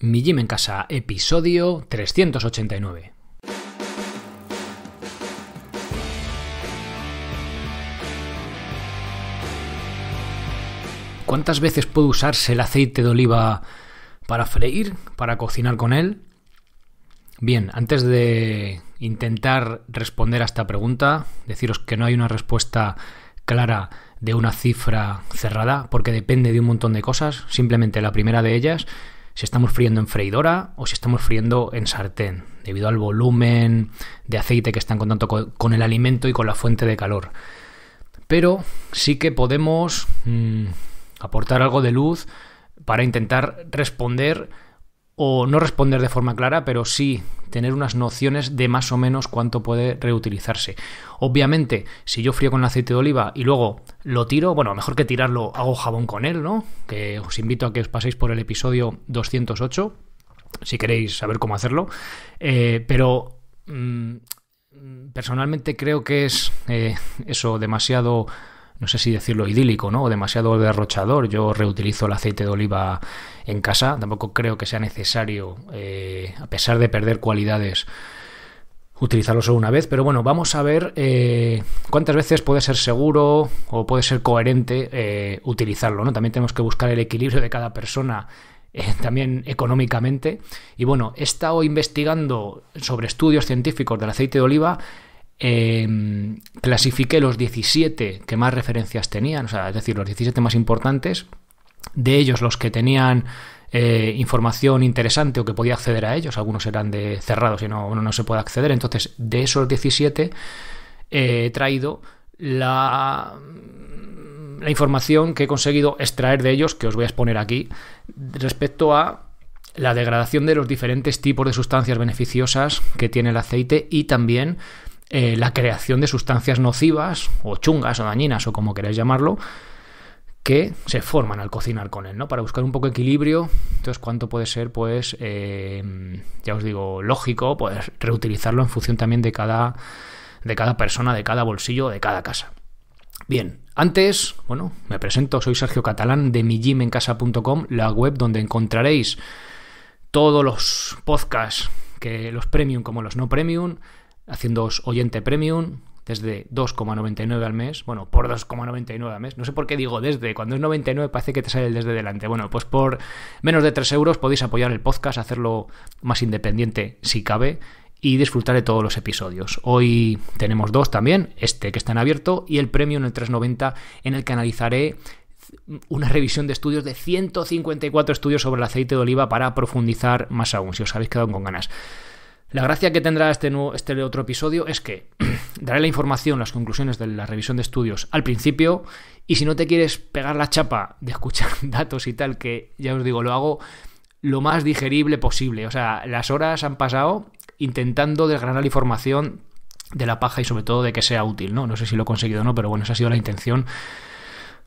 Mi Gym en Casa, episodio 389. ¿Cuántas veces puede usarse el aceite de oliva para freír, para cocinar con él? Bien, antes de intentar responder a esta pregunta, deciros que no hay una respuesta clara de una cifra cerrada, porque depende de un montón de cosas. Simplemente la primera de ellas si estamos friendo en freidora o si estamos friendo en sartén, debido al volumen de aceite que está en contacto con el alimento y con la fuente de calor. Pero sí que podemos mm, aportar algo de luz para intentar responder o no responder de forma clara, pero sí tener unas nociones de más o menos cuánto puede reutilizarse. Obviamente, si yo frío con aceite de oliva y luego lo tiro, bueno, mejor que tirarlo, hago jabón con él, ¿no? Que os invito a que os paséis por el episodio 208, si queréis saber cómo hacerlo. Eh, pero mm, mm, personalmente creo que es eh, eso demasiado no sé si decirlo idílico, ¿no? O demasiado derrochador. Yo reutilizo el aceite de oliva en casa. Tampoco creo que sea necesario, eh, a pesar de perder cualidades, utilizarlo solo una vez. Pero bueno, vamos a ver eh, cuántas veces puede ser seguro o puede ser coherente eh, utilizarlo, ¿no? También tenemos que buscar el equilibrio de cada persona también económicamente. Y bueno, he estado investigando sobre estudios científicos del aceite de oliva Em, clasifiqué los 17 que más referencias tenían, es decir, los 17 más importantes, de ellos los que tenían eh, información interesante o que podía acceder a ellos, algunos eran de cerrados y no, no, se puede acceder, entonces de esos 17 eh, he traído la, mm, la información que he conseguido extraer de ellos, que os voy a exponer aquí, respecto a la degradación de los diferentes tipos de sustancias beneficiosas que tiene el aceite y también eh, la creación de sustancias nocivas o chungas o dañinas o como queráis llamarlo que se forman al cocinar con él, ¿no? Para buscar un poco equilibrio, entonces cuánto puede ser, pues, eh, ya os digo, lógico, pues reutilizarlo en función también de cada, de cada persona, de cada bolsillo, de cada casa. Bien, antes, bueno, me presento, soy Sergio Catalán de mi casa.com la web donde encontraréis todos los podcasts, que los premium como los no premium, haciéndoos oyente premium desde 2,99 al mes, bueno, por 2,99 al mes, no sé por qué digo desde, cuando es 99 parece que te sale desde delante, bueno, pues por menos de 3 euros podéis apoyar el podcast, hacerlo más independiente si cabe y disfrutar de todos los episodios. Hoy tenemos dos también, este que está en abierto y el premium, en el 390 en el que analizaré una revisión de estudios de 154 estudios sobre el aceite de oliva para profundizar más aún, si os habéis quedado con ganas. La gracia que tendrá este, nuevo, este otro episodio es que daré la información, las conclusiones de la revisión de estudios al principio y si no te quieres pegar la chapa de escuchar datos y tal, que ya os digo, lo hago lo más digerible posible. O sea, las horas han pasado intentando desgranar la información de la paja y sobre todo de que sea útil, ¿no? No sé si lo he conseguido o no, pero bueno, esa ha sido la intención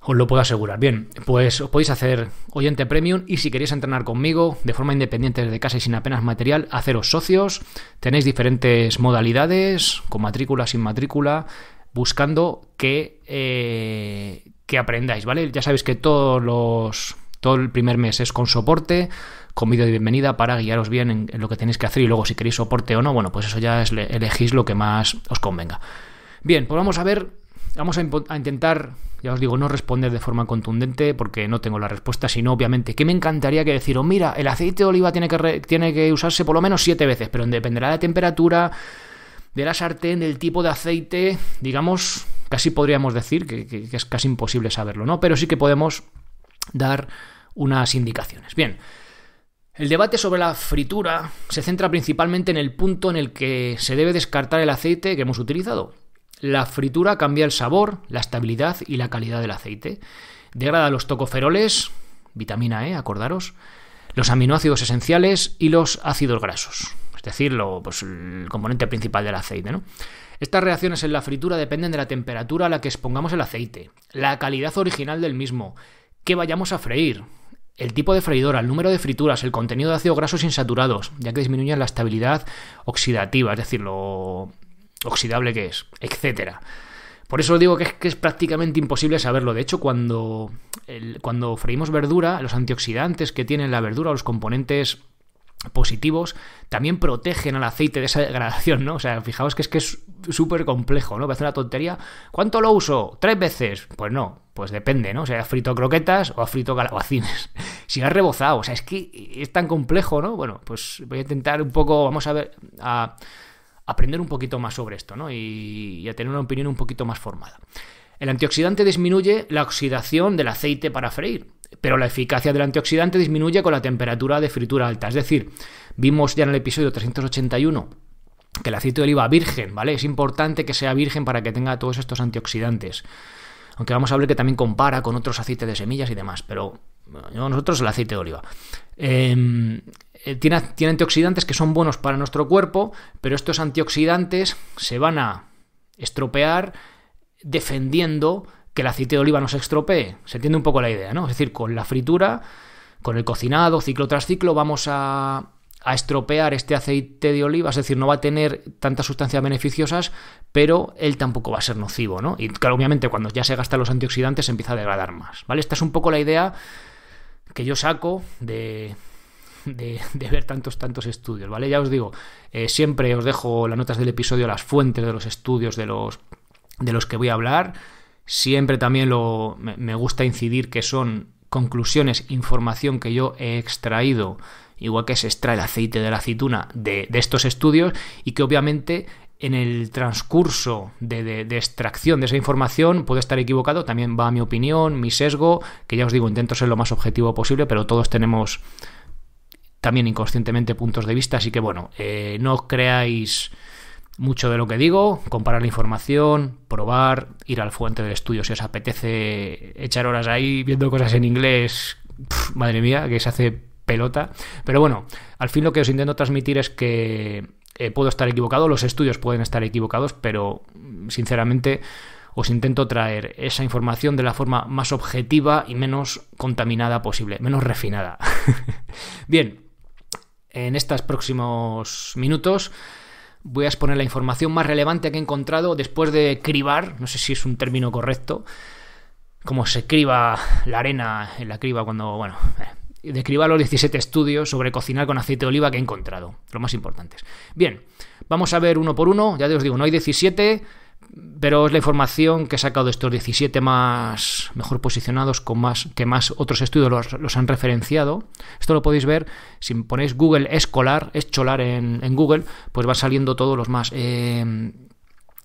os lo puedo asegurar. Bien, pues os podéis hacer oyente premium y si queréis entrenar conmigo de forma independiente desde casa y sin apenas material, haceros socios. Tenéis diferentes modalidades, con matrícula, sin matrícula, buscando que, eh, que aprendáis, ¿vale? Ya sabéis que todos los, todo el primer mes es con soporte, con vídeo de bienvenida para guiaros bien en, lo que tenéis que hacer y luego si queréis soporte o no, bueno, pues eso ya es, elegís lo que más os convenga. Bien, pues vamos a ver, vamos a intentar ya os digo, no responder de forma contundente porque no tengo la respuesta, sino obviamente que me encantaría que deciros, mira, el aceite de oliva tiene que, tiene que usarse por lo menos siete veces, pero dependerá de la temperatura, de la sartén, del tipo de aceite, digamos, casi podríamos decir que, que es casi imposible saberlo, ¿no? Pero sí que podemos dar unas indicaciones. Bien. El debate sobre la fritura se centra principalmente en el punto en el que se debe descartar el aceite que hemos utilizado. La fritura cambia el sabor, la estabilidad y la calidad del aceite. Degrada los tocoferoles, vitamina E, acordaros, los aminoácidos esenciales y los ácidos grasos, es decir, lo, pues, el componente principal del aceite. ¿no? Estas reacciones en la fritura dependen de la temperatura a la que expongamos el aceite, la calidad original del mismo, que vayamos a freír, el tipo de freidora, el número de frituras, el contenido de ácidos grasos insaturados, ya que disminuyen la estabilidad oxidativa, es decir, lo, oxidable que es, etcétera. Por eso digo que es, prácticamente imposible saberlo. De hecho, cuando, cuando freímos verdura, los antioxidantes que tiene la verdura, los componentes positivos también protegen al aceite de esa degradación, ¿no? O sea, fijaos que es que es súper complejo, ¿no? hacer una tontería. ¿Cuánto lo uso? ¿Tres veces? Pues no, pues depende, ¿no? O sea, frito croquetas o has frito calabacines. si has rebozado, o sea, es que es tan complejo, ¿no? Bueno, pues voy a intentar un poco, vamos a ver, a aprender un poquito más sobre esto ¿no? y, a tener una opinión un poquito más formada. El antioxidante disminuye la oxidación del aceite para freír, pero la eficacia del antioxidante disminuye con la temperatura de fritura alta. Es decir, vimos ya en el episodio 381 que el aceite de oliva virgen, ¿vale? Es importante que sea virgen para que tenga todos estos antioxidantes. Aunque vamos a ver que también compara con otros aceites de semillas y demás, pero nosotros el aceite de oliva. Em, eh, tiene, antioxidantes que son buenos para nuestro cuerpo, pero estos antioxidantes se van a estropear defendiendo que el aceite de oliva no se estropee. Se entiende un poco la idea, ¿no? Es decir, con la fritura, con el cocinado, ciclo tras ciclo, vamos a, a estropear este aceite de oliva, es decir, no va a tener tantas sustancias beneficiosas, pero él tampoco va a ser nocivo, ¿no? Y claro, obviamente cuando ya se gastan los antioxidantes se empieza a degradar más, ¿vale? Esta es un poco la idea que yo saco de, de, ver tantos, tantos estudios, ¿vale? Ya os digo, eh, siempre os dejo las notas del episodio, las fuentes de los estudios de los, de los que voy a hablar. Siempre también me gusta incidir que son conclusiones, información que yo he extraído, igual que se extrae el aceite de la aceituna de, estos estudios y que obviamente en el transcurso de, extracción de esa información puede estar equivocado, también va mi opinión, mi sesgo, que ya os digo, intento ser lo más objetivo posible, pero todos tenemos también inconscientemente puntos de vista, así que bueno, eh, no creáis mucho de lo que digo, comparar la información, probar, ir al fuente del estudio si os apetece echar horas ahí viendo cosas en inglés, madre mía, que se hace pelota. Pero bueno, al fin lo que os intento transmitir es que eh, puedo estar equivocado, los estudios pueden estar equivocados, pero mm, sinceramente os intento traer esa información de la forma más objetiva y menos contaminada posible, menos refinada. Bien, en estos próximos minutos voy a exponer la información más relevante que he encontrado después de cribar, no sé si es un término correcto, como se criba la arena en la criba cuando, bueno, eh, de cribar los 17 estudios sobre cocinar con aceite de oliva que he encontrado, Lo más importantes. Bien, vamos a ver uno por uno, ya os digo, no hay 17, pero es la información que he sacado de estos 17 más mejor posicionados con más que más otros estudios los, han referenciado. Esto lo podéis ver si ponéis Google escolar, escholar en, en Google, pues van saliendo todos los más eh,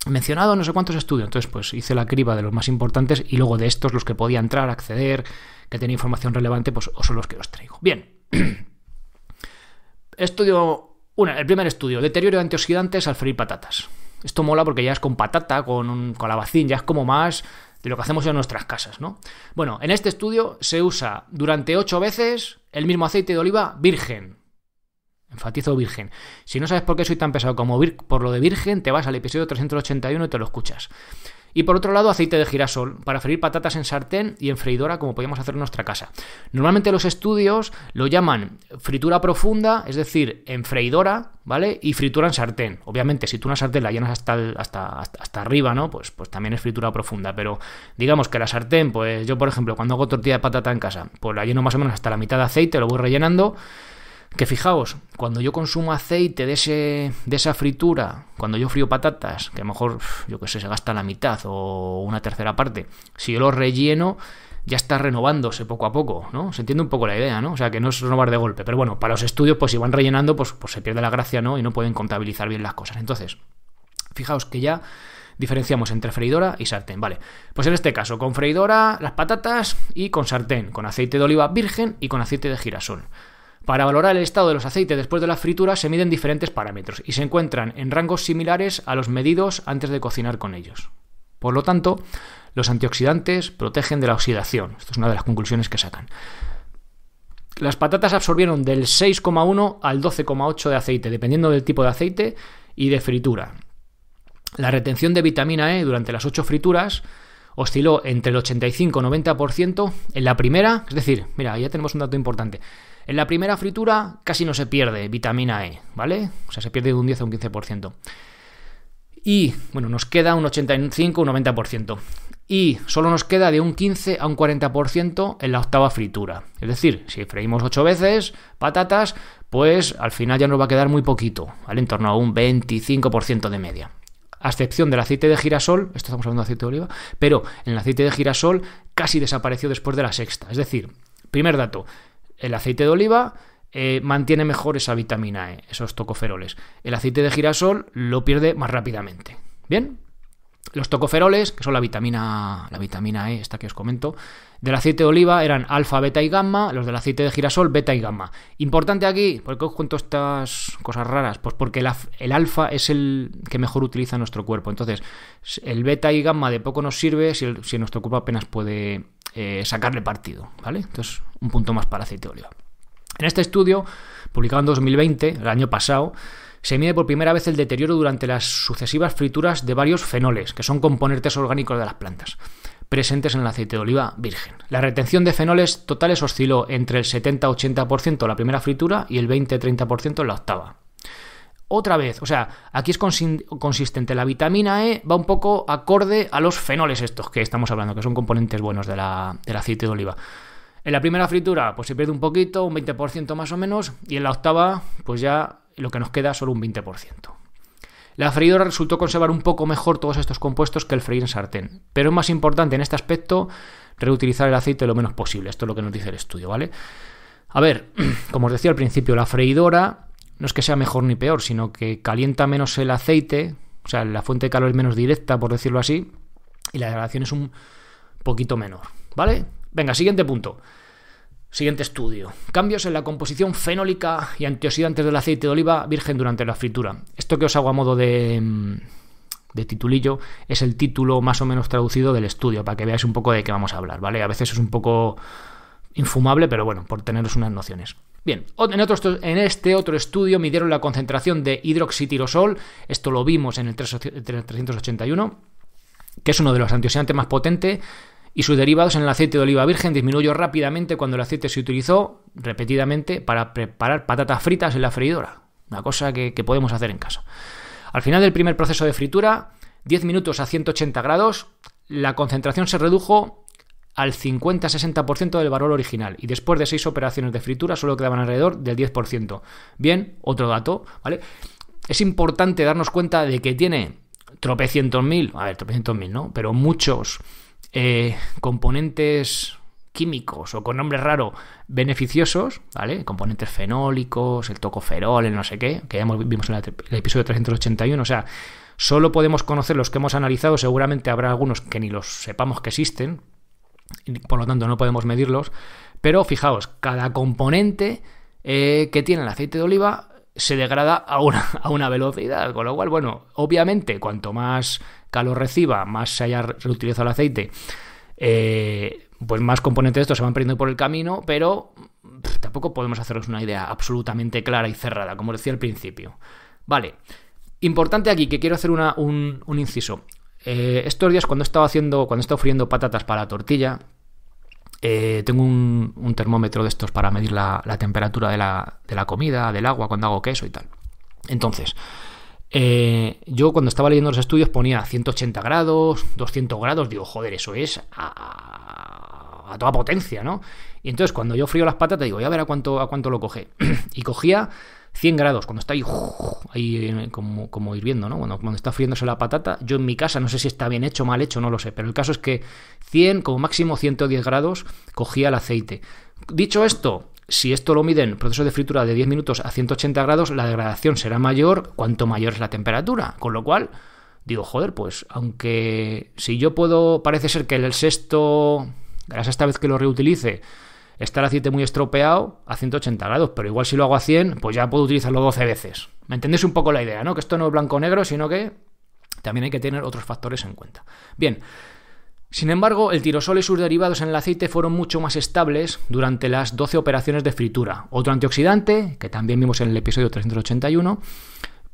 mencionados, no sé cuántos estudios. Entonces, pues hice la criba de los más importantes y luego de estos los que podía entrar, acceder, que tenía información relevante, pues son los que os traigo. Bien. Estudio una el primer estudio, deterioro de antioxidantes al freír patatas. Esto mola porque ya es con patata, con un calabacín, ya es como más de lo que hacemos en nuestras casas, ¿no? Bueno, en este estudio se usa durante 8 veces el mismo aceite de oliva virgen. Enfatizo virgen. Si no sabes por qué soy tan pesado como por lo de virgen, te vas al episodio 381 y te lo escuchas. Y por otro lado, aceite de girasol, para freír patatas en sartén y en freidora, como podíamos hacer en nuestra casa. Normalmente los estudios lo llaman fritura profunda, es decir, en freidora, ¿vale? Y fritura en sartén. Obviamente, si tú una sartén la llenas hasta, hasta, arriba, ¿no? Pues, pues también es fritura profunda. Pero digamos que la sartén, pues yo, por ejemplo, cuando hago tortilla de patata en casa, pues la lleno más o menos hasta la mitad de aceite, lo voy rellenando. Que fijaos, cuando yo consumo aceite de, ese, de esa fritura, cuando yo frío patatas, que a lo mejor, yo que sé, se gasta la mitad o una tercera parte, si yo lo relleno, ya está renovándose poco a poco, ¿no? Se entiende un poco la idea, ¿no? O sea, que no es renovar de golpe. Pero bueno, para los estudios, pues si van rellenando, pues, pues se pierde la gracia, ¿no? Y no pueden contabilizar bien las cosas. Entonces, fijaos que ya diferenciamos entre freidora y sartén. Vale, pues en este caso, con freidora, las patatas y con sartén, con aceite de oliva virgen y con aceite de girasol. Para valorar el estado de los aceites después de la fritura se miden diferentes parámetros y se encuentran en rangos similares a los medidos antes de cocinar con ellos. Por lo tanto, los antioxidantes protegen de la oxidación. Esto es una de las conclusiones que sacan. Las patatas absorbieron del 6,1 al 12,8 de aceite, dependiendo del tipo de aceite y de fritura. La retención de vitamina E durante las 8 frituras osciló entre el 85 y 90% en la primera, es decir, mira, ya tenemos un dato importante. En la primera fritura casi no se pierde vitamina E, ¿vale? O sea, se pierde de un 10 a un 15%. Y, bueno, nos queda un 85, un 90%. Y solo nos queda de un 15 a un 40% en la octava fritura. Es decir, si freímos 8 veces patatas, pues al final ya nos va a quedar muy poquito, ¿vale? En torno a un 25% de media a excepción del aceite de girasol, esto estamos hablando de aceite de oliva, pero en el aceite de girasol casi desapareció después de la sexta. Es decir, primer dato, el aceite de oliva eh, mantiene mejor esa vitamina E, esos tocoferoles. El aceite de girasol lo pierde más rápidamente. ¿Bien? Los tocoferoles, que son la vitamina, la vitamina E, esta que os comento, del aceite de oliva eran alfa, beta y gamma, los del aceite de girasol, beta y gamma. Importante aquí, ¿por qué os cuento estas cosas raras? Pues porque el, alfa es el que mejor utiliza nuestro cuerpo. Entonces, el beta y gamma de poco nos sirve si, si nuestro cuerpo apenas puede eh, sacarle partido, ¿vale? Entonces, un punto más para aceite de oliva. En este estudio, publicado en 2020, el año pasado, se mide por primera vez el deterioro durante las sucesivas frituras de varios fenoles, que son componentes orgánicos de las plantas, presentes en el aceite de oliva virgen. La retención de fenoles totales osciló entre el 70-80% en la primera fritura y el 20-30% en la octava. Otra vez, o sea, aquí es consistente. La vitamina E va un poco acorde a los fenoles estos que estamos hablando, que son componentes buenos del aceite de oliva. En la primera fritura, pues se pierde un poquito, un 20% más o menos, y en la octava, pues ya lo que nos queda es solo un 20%. La freidora resultó conservar un poco mejor todos estos compuestos que el freír en sartén, pero es más importante en este aspecto reutilizar el aceite lo menos posible. Esto es lo que nos dice el estudio, ¿vale? A ver, como os decía al principio, la freidora no es que sea mejor ni peor, sino que calienta menos el aceite, o sea, la fuente de calor es menos directa, por decirlo así, y la degradación es un poquito menor, ¿vale? Venga, siguiente punto. Siguiente estudio. Cambios en la composición fenólica y antioxidantes del aceite de oliva virgen durante la fritura. Esto que os hago a modo de, mm, de titulillo es el título más o menos traducido del estudio, para que veáis un poco de qué vamos a hablar, ¿vale? A veces es un poco infumable, pero bueno, por teneros unas nociones. Bien, en, en, este otro estudio midieron la concentración de hidroxitirosol, esto lo vimos en el 381, que es uno de los antioxidantes más potentes, y sus derivados en el aceite de oliva virgen disminuyó rápidamente cuando el aceite se utilizó repetidamente para preparar patatas fritas en la freidora, una cosa que, que podemos hacer en casa. Al final del primer proceso de fritura, 10 minutos a 180 grados, la concentración se redujo al 50-60% del valor original y después de seis operaciones de fritura solo quedaban alrededor del 10%. Bien, otro dato, ¿vale? Es importante darnos cuenta de que tiene tropecientos mil, a ver, tropecientos mil, ¿no? Pero muchos eh, componentes químicos o con nombre raro beneficiosos, ¿vale? Componentes fenólicos, el tocoferol, el no sé qué, que ya vimos en el episodio 381, o sea, solo podemos conocer los que hemos analizado, seguramente habrá algunos que ni los sepamos que existen, por lo tanto no podemos medirlos, pero fijaos, cada componente eh, que tiene el aceite de oliva se degrada a una, a una, velocidad, con lo cual, bueno, obviamente cuanto más calor reciba, más se haya reutilizado el aceite, eh, pues más componentes de estos se van perdiendo por el camino, pero tampoco podemos haceros una idea absolutamente clara y cerrada, como decía al principio. Vale, importante aquí que quiero hacer un, un inciso. Eh, estos días cuando estaba haciendo, cuando estaba friendo patatas para la tortilla, eh, tengo un, termómetro de estos para medir la, temperatura de la, comida, del agua, cuando hago queso y tal. Entonces, eh, yo cuando estaba leyendo los estudios ponía 180 grados, 200 grados, digo, joder, eso es a, toda potencia, ¿no? Y entonces cuando yo frío las patatas digo, voy a ver a cuánto, a cuánto lo coge. y cogía 100 grados, cuando está ahí, ahí eh, como, como, hirviendo, ¿no? Bueno, cuando está friéndose la patata, yo en mi casa, no sé si está bien hecho, o mal hecho, no lo sé, pero el caso es que 100, como máximo 110 grados, cogía el aceite. Dicho esto, si esto lo miden, proceso de fritura de 10 minutos a 180 grados, la degradación será mayor cuanto mayor es la temperatura. Con lo cual, digo, joder, pues aunque si yo puedo, parece ser que el sexto, gracias esta vez que lo reutilice, Está el aceite muy estropeado a 180 grados, pero igual si lo hago a 100, pues ya puedo utilizarlo 12 veces. ¿Me entendéis un poco la idea, no? Que esto no es blanco-negro, o sino que también hay que tener otros factores en cuenta. Bien, sin embargo, el tirosol y sus derivados en el aceite fueron mucho más estables durante las 12 operaciones de fritura. Otro antioxidante, que también vimos en el episodio 381,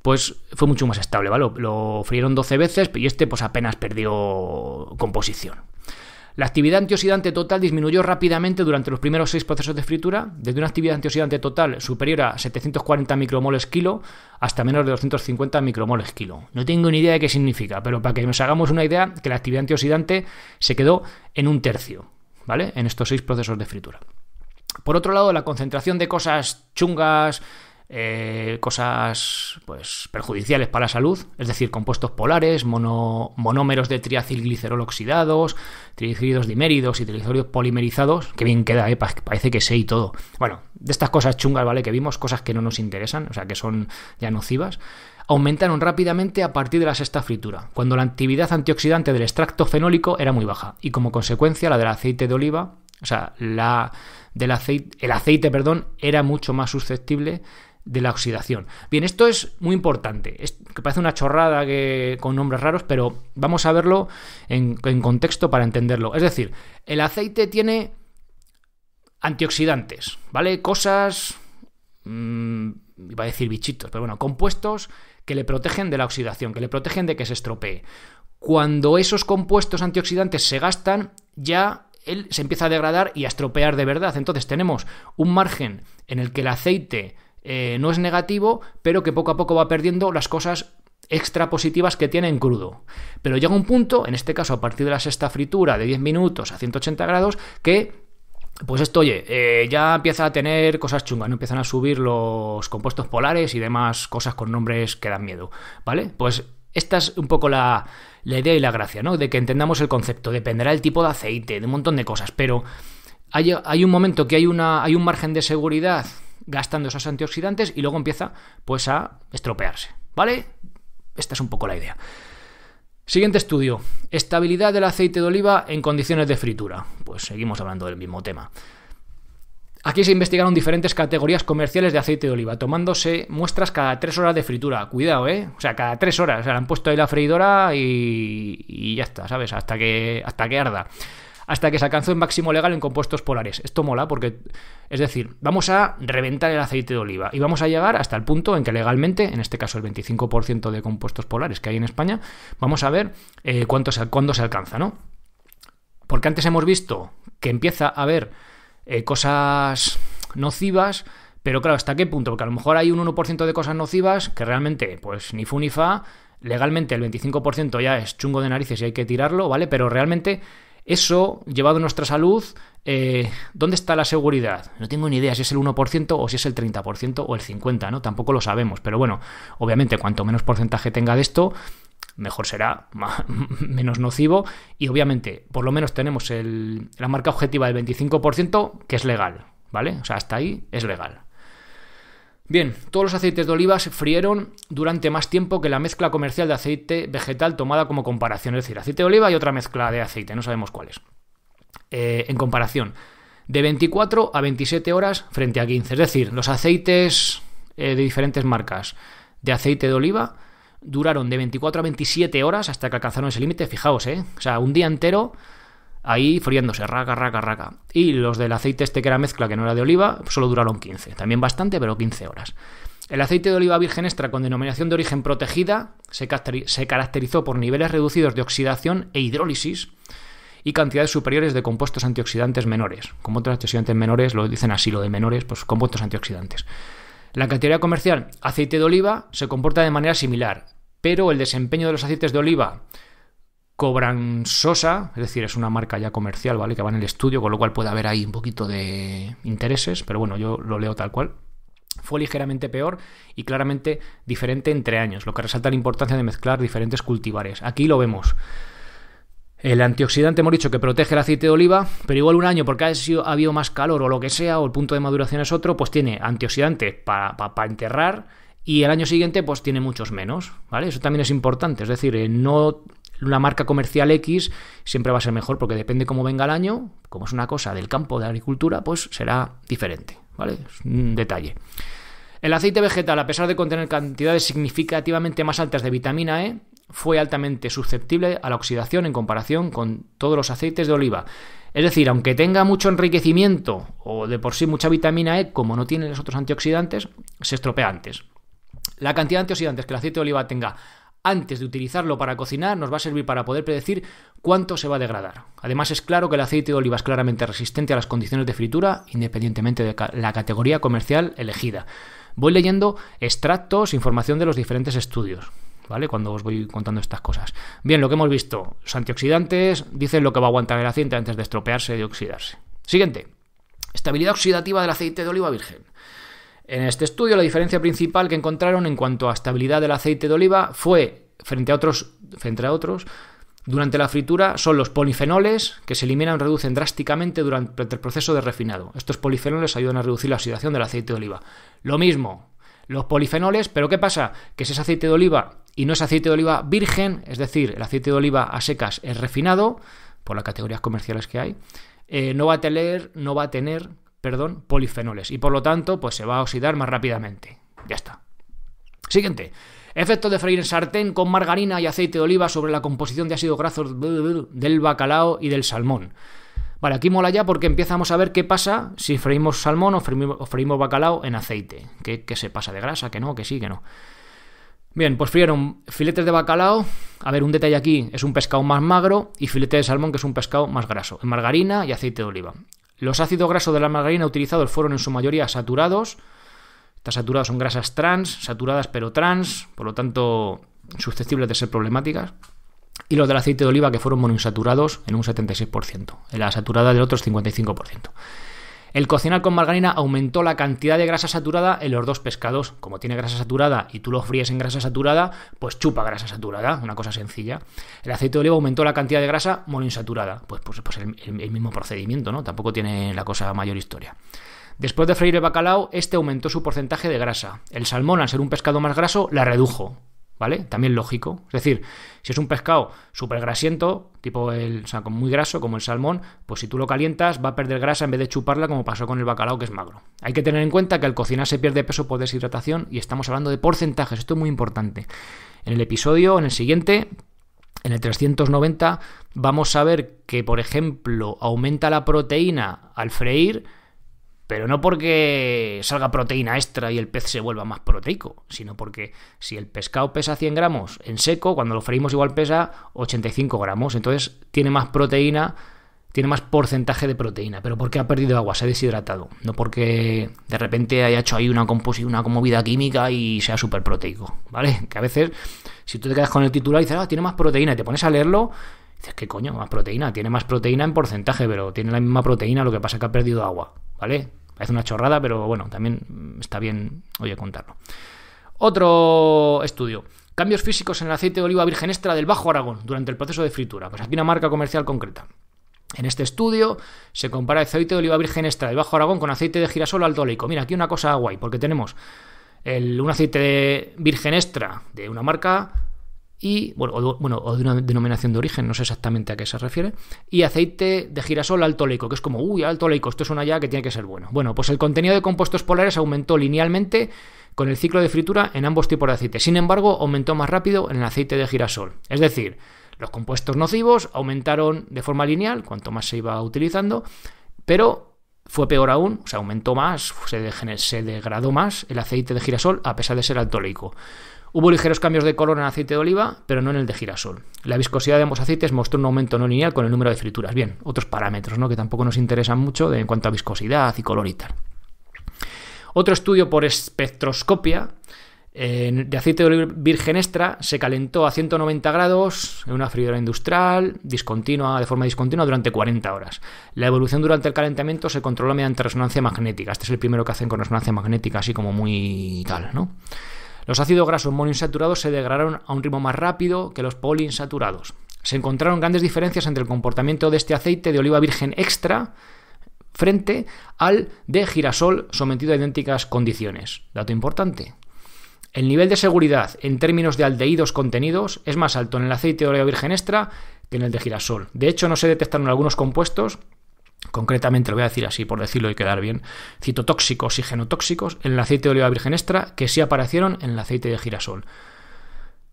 pues fue mucho más estable, ¿vale? Lo, lo frieron 12 veces y este pues apenas perdió composición. La actividad antioxidante total disminuyó rápidamente durante los primeros seis procesos de fritura, desde una actividad antioxidante total superior a 740 micromoles kilo hasta menos de 250 micromoles kilo. No tengo ni idea de qué significa, pero para que nos hagamos una idea, que la actividad antioxidante se quedó en un tercio, ¿vale? En estos seis procesos de fritura. Por otro lado, la concentración de cosas chungas, eh, cosas pues, perjudiciales para la salud, es decir, compuestos polares, mono, monómeros de triacilglicerol oxidados, triglicéridos diméridos y triglicéridos polimerizados, que bien queda, eh, parece que sé y todo. Bueno, de estas cosas chungas, ¿vale? Que vimos, cosas que no nos interesan, o sea, que son ya nocivas, aumentaron rápidamente a partir de la sexta fritura, cuando la actividad antioxidante del extracto fenólico era muy baja, y como consecuencia la del aceite de oliva, o sea, la del aceite, el aceite, perdón, era mucho más susceptible de la oxidación. Bien, esto es muy importante, que parece una chorrada que, con nombres raros, pero vamos a verlo en, contexto para entenderlo. Es decir, el aceite tiene antioxidantes, ¿vale? Cosas, mm, iba a decir bichitos, pero bueno, compuestos que le protegen de la oxidación, que le protegen de que se estropee. Cuando esos compuestos antioxidantes se gastan, ya él se empieza a degradar y a estropear de verdad. Entonces tenemos un margen en el que el aceite eh, no es negativo, pero que poco a poco va perdiendo las cosas extra positivas que tiene en crudo. Pero llega un punto, en este caso a partir de la sexta fritura de 10 minutos a 180 grados, que pues esto, oye, eh, ya empieza a tener cosas chungas, ¿no? Empiezan a subir los compuestos polares y demás cosas con nombres que dan miedo, ¿vale? Pues esta es un poco la, idea y la gracia, ¿no? De que entendamos el concepto, dependerá el tipo de aceite, de un montón de cosas, pero hay, hay un momento que hay, una, hay un margen de seguridad gastando esos antioxidantes y luego empieza pues a estropearse, ¿vale? Esta es un poco la idea. Siguiente estudio, estabilidad del aceite de oliva en condiciones de fritura. Pues seguimos hablando del mismo tema. Aquí se investigaron diferentes categorías comerciales de aceite de oliva, tomándose muestras cada tres horas de fritura. Cuidado, ¿eh? O sea, cada tres horas. O sea, han puesto ahí la freidora y, ya está, ¿sabes? Hasta que, hasta que arda hasta que se alcanzó un máximo legal en compuestos polares. Esto mola porque, es decir, vamos a reventar el aceite de oliva y vamos a llegar hasta el punto en que legalmente, en este caso el 25% de compuestos polares que hay en España, vamos a ver eh, cuánto cuándo se alcanza, ¿no? Porque antes hemos visto que empieza a haber eh, cosas nocivas, pero claro, ¿hasta qué punto? Porque a lo mejor hay un 1% de cosas nocivas que realmente, pues ni fu ni fa, legalmente el 25% ya es chungo de narices y hay que tirarlo, ¿vale? Pero realmente eso, llevado a nuestra salud, eh, ¿dónde está la seguridad? No tengo ni idea si es el 1% o si es el 30% o el 50%, ¿no? Tampoco lo sabemos, pero bueno, obviamente cuanto menos porcentaje tenga de esto, mejor será, menos nocivo y obviamente por lo menos tenemos la marca objetiva del 25% que es legal, ¿vale? O sea, hasta ahí es legal. Bien, todos los aceites de oliva se frieron durante más tiempo que la mezcla comercial de aceite vegetal tomada como comparación, es decir, aceite de oliva y otra mezcla de aceite, no sabemos cuál eh, en comparación, de 24 a 27 horas frente a 15, es decir, los aceites eh, de diferentes marcas de aceite de oliva duraron de 24 a 27 horas hasta que alcanzaron ese límite, fijaos, ¿eh? O sea, un día entero ahí friéndose, raca, raca, raca. Y los del aceite este que era mezcla, que no era de oliva, solo duraron 15, también bastante, pero 15 horas. El aceite de oliva virgen extra con denominación de origen protegida se, caracterizó por niveles reducidos de oxidación e hidrólisis y cantidades superiores de compuestos antioxidantes menores. otros antioxidantes menores, lo dicen así, lo de menores, pues compuestos antioxidantes. La categoría comercial aceite de oliva se comporta de manera similar, pero el desempeño de los aceites de oliva cobran Sosa, es decir, es una marca ya comercial, ¿vale? Que va en el estudio, con lo cual puede haber ahí un poquito de intereses, pero bueno, yo lo leo tal cual. Fue ligeramente peor y claramente diferente entre años, lo que resalta la importancia de mezclar diferentes cultivares. Aquí lo vemos. El antioxidante hemos dicho que protege el aceite de oliva, pero igual un año porque ha, sido, habido más calor o lo que sea, o el punto de maduración es otro, pues tiene antioxidante para enterrar y el año siguiente pues tiene muchos menos, ¿vale? Eso también es importante, es decir, eh, no una marca comercial X, siempre va a ser mejor porque depende cómo venga el año, como es una cosa del campo de agricultura, pues será diferente, ¿vale? Es un detalle. El aceite vegetal, a pesar de contener cantidades significativamente más altas de vitamina E, fue altamente susceptible a la oxidación en comparación con todos los aceites de oliva. Es decir, aunque tenga mucho enriquecimiento o de por sí mucha vitamina E, como no tiene los otros antioxidantes, se estropea antes. La cantidad de antioxidantes que el aceite de oliva tenga antes de utilizarlo para cocinar nos va a servir para poder predecir cuánto se va a degradar. Además es claro que el aceite de oliva es claramente resistente a las condiciones de fritura independientemente de la categoría comercial elegida. Voy leyendo extractos, información de los diferentes estudios. ¿Vale? Cuando os voy contando estas cosas. Bien, lo que hemos visto, los antioxidantes dicen lo que va a aguantar el aceite antes de estropearse y oxidarse. Siguiente, estabilidad oxidativa del aceite de oliva virgen. En este estudio la diferencia principal que encontraron en cuanto a estabilidad del aceite de oliva fue, frente a otros, frente a otros durante la fritura son los polifenoles que se eliminan reducen drásticamente durante el proceso de refinado. Estos polifenoles ayudan a reducir la oxidación del aceite de oliva. Lo mismo, los polifenoles, pero ¿qué pasa? Que si es aceite de oliva y no es aceite de oliva virgen, es decir, el aceite de oliva a secas es refinado, por las categorías comerciales que hay, eh, no va a tener, no va a tener perdón, polifenoles y por lo tanto pues se va a oxidar más rápidamente. Ya está. Siguiente. Efecto de freír en sartén con margarina y aceite de oliva sobre la composición de ácidos grasos del bacalao y del salmón. Vale, aquí mola ya porque empezamos a ver qué pasa si freímos salmón o freímos, bacalao en aceite. Que se pasa de grasa? ¿Que no? ¿Que sí? ¿Que no? Bien, pues frieron filetes de bacalao. A ver, un detalle aquí es un pescado más magro y filete de salmón que es un pescado más graso. En margarina y aceite de oliva. Los ácidos grasos de la margarina utilizados fueron en su mayoría saturados. Estas saturadas son grasas trans, saturadas pero trans, por lo tanto susceptibles de ser problemáticas. Y los del aceite de oliva que fueron monoinsaturados en un 76%, en la saturada del otro 55%. El cocinar con margarina aumentó la cantidad de grasa saturada en los dos pescados. Como tiene grasa saturada y tú lo fríes en grasa saturada, pues chupa grasa saturada, una cosa sencilla. El aceite de oliva aumentó la cantidad de grasa monoinsaturada. Pues, pues, pues el mismo procedimiento, ¿no? Tampoco tiene la cosa mayor historia. Después de freír el bacalao, este aumentó su porcentaje de grasa. El salmón, al ser un pescado más graso, la redujo. ¿vale? También lógico. Es decir, si es un pescado súper grasiento, tipo el, muy graso, como el salmón, pues si tú lo calientas va a perder grasa en vez de chuparla como pasó con el bacalao que es magro. Hay que tener en cuenta que al cocinar se pierde peso por deshidratación y estamos hablando de porcentajes, esto es muy importante. En el episodio, en el siguiente, en el 390, vamos a ver que, por ejemplo, aumenta la proteína al freír pero no porque salga proteína extra y el pez se vuelva más proteico, sino porque si el pescado pesa 100 gramos en seco, cuando lo freímos igual pesa 85 gramos. Entonces tiene más proteína, tiene más porcentaje de proteína. Pero porque ha perdido agua, se ha deshidratado. No porque de repente haya hecho ahí una, una vida química y sea súper proteico. ¿Vale? Que a veces, si tú te quedas con el titular y dices, ah, tiene más proteína, y te pones a leerlo Dices, ¿qué coño? Más proteína. Tiene más proteína en porcentaje, pero tiene la misma proteína, lo que pasa es que ha perdido agua, ¿vale? Parece una chorrada, pero bueno, también está bien, oye, contarlo. Otro estudio. Cambios físicos en el aceite de oliva virgen extra del Bajo Aragón durante el proceso de fritura. Pues aquí una marca comercial concreta. En este estudio se compara el aceite de oliva virgen extra del Bajo Aragón con aceite de girasol alto oleico. Mira, aquí una cosa guay, porque tenemos un aceite virgen extra de una marca y bueno o, de una denominación de origen, no sé exactamente a qué se refiere, y aceite de girasol alto que es como, uy, alto esto es una ya que tiene que ser bueno. Bueno, pues el contenido de compuestos polares aumentó linealmente con el ciclo de fritura en ambos tipos de aceite. Sin embargo, aumentó más rápido en el aceite de girasol. Es decir, los compuestos nocivos aumentaron de forma lineal, cuanto más se iba utilizando, pero fue peor aún, se aumentó más, se, degradó más el aceite de girasol a pesar de ser alto Hubo ligeros cambios de color en aceite de oliva, pero no en el de girasol. La viscosidad de ambos aceites mostró un aumento no lineal con el número de frituras. Bien, otros parámetros ¿no? que tampoco nos interesan mucho en cuanto a viscosidad y color y tal. Otro estudio por espectroscopia de aceite de oliva virgen extra se calentó a 190 grados en una fridora industrial discontinua, de forma discontinua durante 40 horas. La evolución durante el calentamiento se controló mediante resonancia magnética. Este es el primero que hacen con resonancia magnética, así como muy tal, ¿no? Los ácidos grasos monoinsaturados se degradaron a un ritmo más rápido que los poliinsaturados. Se encontraron grandes diferencias entre el comportamiento de este aceite de oliva virgen extra frente al de girasol sometido a idénticas condiciones. Dato importante. El nivel de seguridad en términos de aldehídos contenidos es más alto en el aceite de oliva virgen extra que en el de girasol. De hecho, no se detectaron algunos compuestos concretamente lo voy a decir así por decirlo y quedar bien, citotóxicos y genotóxicos en el aceite de oliva virgen extra que sí aparecieron en el aceite de girasol.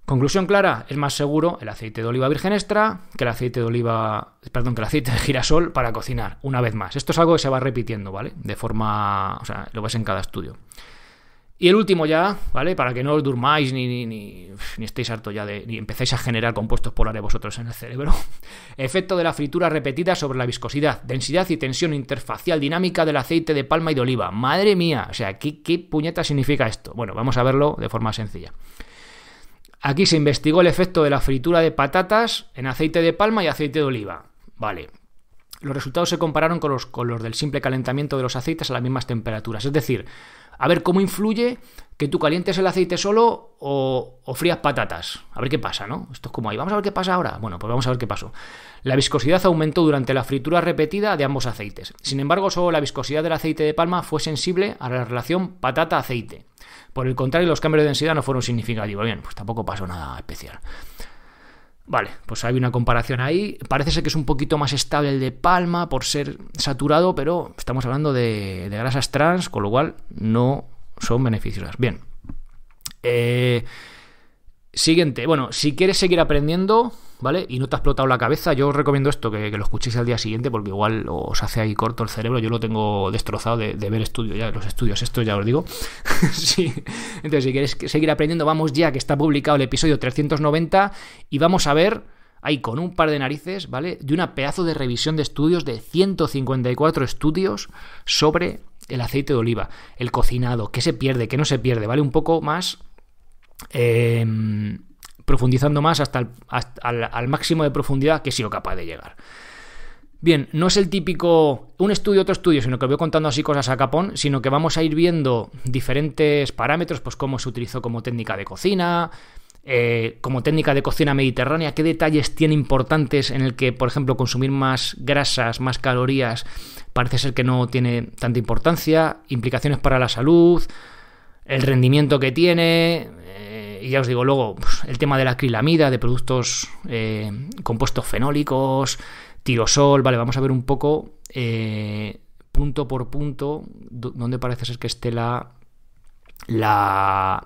Conclusión clara, es más seguro el aceite de oliva virgen extra que el aceite de oliva, perdón, que el aceite de girasol para cocinar, una vez más. Esto es algo que se va repitiendo, ¿vale? De forma, o sea, lo ves en cada estudio. Y el último ya, ¿vale? Para que no os durmáis ni, ni, estéis harto ya de. ni empecéis a generar compuestos polares vosotros en el cerebro. Efecto de la fritura repetida sobre la viscosidad, densidad y tensión interfacial dinámica del aceite de palma y de oliva. Madre mía, o sea, ¿qué, qué puñeta significa esto? Bueno, vamos a verlo de forma sencilla. Aquí se investigó el efecto de la fritura de patatas en aceite de palma y aceite de oliva. Vale, los resultados se compararon con los, colores del simple calentamiento de los aceites a las mismas temperaturas. Es decir, a ver cómo influye que tú calientes el aceite solo o, o, frías patatas. A ver qué pasa, ¿no? Esto es como ahí. Vamos a ver qué pasa ahora. Bueno, pues vamos a ver qué pasó. La viscosidad aumentó durante la fritura repetida de ambos aceites. Sin embargo, solo la viscosidad del aceite de palma fue sensible a la relación patata-aceite. Por el contrario, los cambios de densidad no fueron significativos. Bien, pues tampoco pasó nada especial. Vale, pues hay una comparación ahí. Parece ser que es un poquito más estable el de palma por ser saturado, pero estamos hablando de, grasas trans, con lo cual no son beneficiosas. Bien. Eh, siguiente. Bueno, si quieres seguir aprendiendo, ¿vale? Y no te ha explotado la cabeza, yo os recomiendo esto, que, lo escuchéis al día siguiente, porque igual os hace ahí corto el cerebro, yo lo tengo destrozado de, ver estudios, ya los estudios, esto ya os digo. sí. Entonces, si queréis seguir aprendiendo, vamos ya, que está publicado el episodio 390, y vamos a ver ahí con un par de narices, ¿vale? De una pedazo de revisión de estudios de 154 estudios sobre el aceite de oliva, el cocinado, qué se pierde, qué no se pierde, ¿vale? Un poco más... Eh, profundizando más hasta, el, al, máximo de profundidad que he sido capaz de llegar. Bien, no es el típico un estudio, otro estudio, sino que voy contando así cosas a capón, sino que vamos a ir viendo diferentes parámetros, pues cómo se utilizó como técnica de cocina, eh, como técnica de cocina mediterránea, qué detalles tiene importantes en el que, por ejemplo, consumir más grasas, más calorías, parece ser que no tiene tanta importancia, implicaciones para la salud, el rendimiento que tiene, eh, eh, y ya os digo luego pues, el tema de la acrilamida, de productos eh, compuestos fenólicos, tirosol, vale, vamos a ver un poco eh, punto por punto dónde parece ser que esté la, la...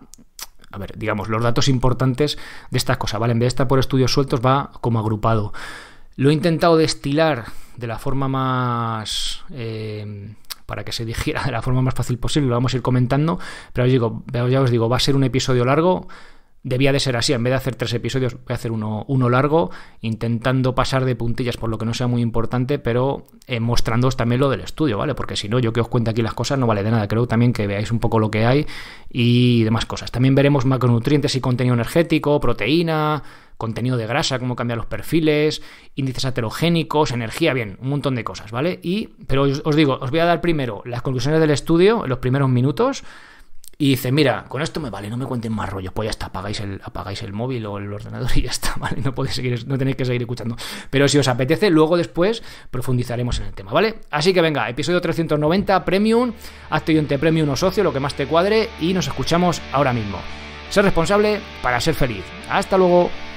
A ver, digamos, los datos importantes de estas cosas, ¿vale? En vez de estar por estudios sueltos va como agrupado. Lo he intentado destilar de la forma más... Eh, para que se digiera de la forma más fácil posible, lo vamos a ir comentando, pero os digo, ya os digo, va a ser un episodio largo, debía de ser así, en vez de hacer tres episodios, voy a hacer uno, largo, intentando pasar de puntillas por lo que no sea muy importante, pero eh, mostrándoos también lo del estudio, ¿vale? Porque si no, yo que os cuento aquí las cosas no vale de nada, creo también que veáis un poco lo que hay y demás cosas. También veremos macronutrientes y contenido energético, proteína, contenido de grasa, cómo cambiar los perfiles, índices heterogénicos, energía, bien, un montón de cosas, ¿vale? Y, pero os, digo, os voy a dar primero las conclusiones del estudio, en los primeros minutos, y dice, mira, con esto me vale, no me cuenten más rollos, pues ya está, apagáis el, apagáis el móvil o el ordenador y ya está, ¿vale? No podéis seguir, no tenéis que seguir escuchando. Pero si os apetece, luego después profundizaremos en el tema, ¿vale? Así que venga, episodio 390, Premium, hazte Te Premium o socio, lo que más te cuadre, y nos escuchamos ahora mismo. Ser responsable para ser feliz. Hasta luego.